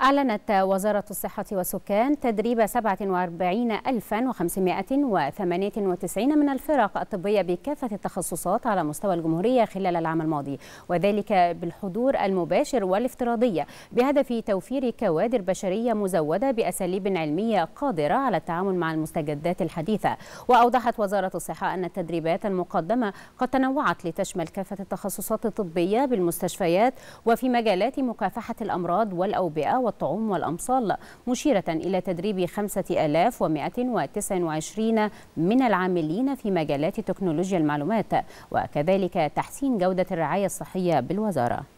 أعلنت وزارة الصحة والسكان تدريب 47598 من الفرق الطبية بكافة التخصصات على مستوى الجمهورية خلال العام الماضي وذلك بالحضور المباشر والافتراضية بهدف توفير كوادر بشرية مزودة بأساليب علمية قادرة على التعامل مع المستجدات الحديثة وأوضحت وزارة الصحة أن التدريبات المقدمة قد تنوعت لتشمل كافة التخصصات الطبية بالمستشفيات وفي مجالات مكافحة الأمراض والأوبئة والطعوم والأمصال مشيرة إلى تدريب 5129 من العاملين في مجالات تكنولوجيا المعلومات وكذلك تحسين جودة الرعاية الصحية بالوزارة